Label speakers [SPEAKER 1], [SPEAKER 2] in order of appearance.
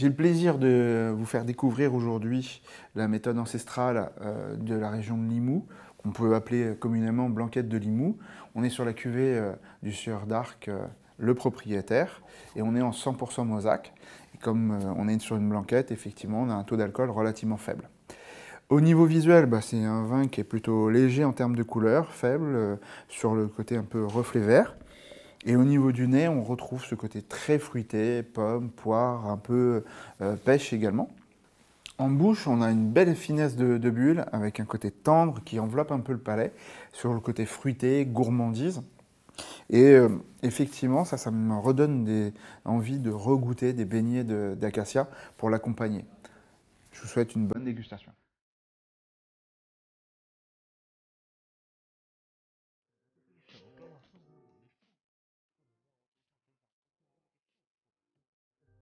[SPEAKER 1] J'ai le plaisir de vous faire découvrir aujourd'hui la méthode ancestrale euh, de la région de Limoux, qu'on peut appeler communément blanquette de Limoux. On est sur la cuvée euh, du sieur d'Arc, euh, le propriétaire, et on est en 100% mosaque. comme on est sur une blanquette, effectivement, on a un taux d'alcool relativement faible. Au niveau visuel, bah, c'est un vin qui est plutôt léger en termes de couleur, faible, sur le côté un peu reflet vert. Et au niveau du nez, on retrouve ce côté très fruité, pomme, poire, un peu euh, pêche également. En bouche, on a une belle finesse de, de, bulle avec un côté tendre qui enveloppe un peu le palais sur le côté fruité, gourmandise. Et euh, effectivement, ça, ça me redonne des, envie de regoûter des beignets d'acacia pour l'accompagner. Je vous souhaite une bonne dégustation.